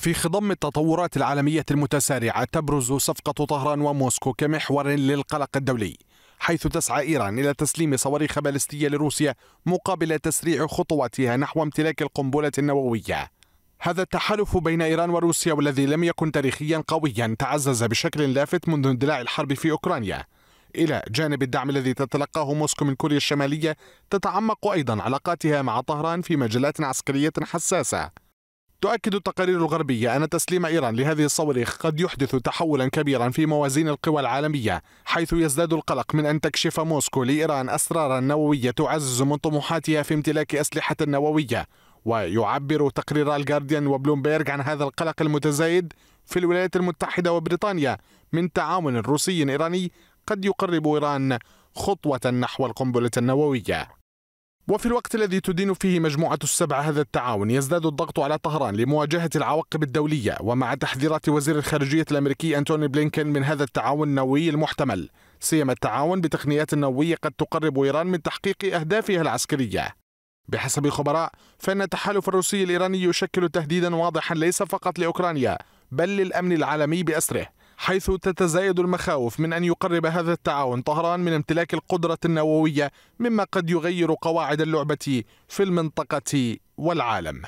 في خضم التطورات العالمية المتسارعة تبرز صفقة طهران وموسكو كمحور للقلق الدولي حيث تسعى إيران إلى تسليم صواريخ بالستية لروسيا مقابل تسريع خطواتها نحو امتلاك القنبلة النووية هذا التحالف بين إيران وروسيا والذي لم يكن تاريخيا قويا تعزز بشكل لافت منذ اندلاع الحرب في أوكرانيا إلى جانب الدعم الذي تتلقاه موسكو من كوريا الشمالية تتعمق أيضا علاقاتها مع طهران في مجالات عسكرية حساسة تؤكد التقارير الغربية أن تسليم إيران لهذه الصواريخ قد يحدث تحولا كبيرا في موازين القوى العالمية حيث يزداد القلق من أن تكشف موسكو لإيران أسرارا نووية تعزز من طموحاتها في امتلاك أسلحة نووية ويعبر تقرير الجارديان وبلومبيرغ عن هذا القلق المتزايد في الولايات المتحدة وبريطانيا من تعاون روسي إيراني قد يقرب إيران خطوة نحو القنبلة النووية وفي الوقت الذي تدين فيه مجموعة السبع هذا التعاون يزداد الضغط على طهران لمواجهة العواقب الدولية ومع تحذيرات وزير الخارجية الأمريكي أنتوني بلينكن من هذا التعاون النووي المحتمل سيما التعاون بتقنيات نووية قد تقرب إيران من تحقيق أهدافها العسكرية بحسب خبراء فإن التحالف الروسي الإيراني يشكل تهديدا واضحا ليس فقط لأوكرانيا بل للأمن العالمي بأسره حيث تتزايد المخاوف من أن يقرب هذا التعاون طهران من امتلاك القدرة النووية مما قد يغير قواعد اللعبة في المنطقة والعالم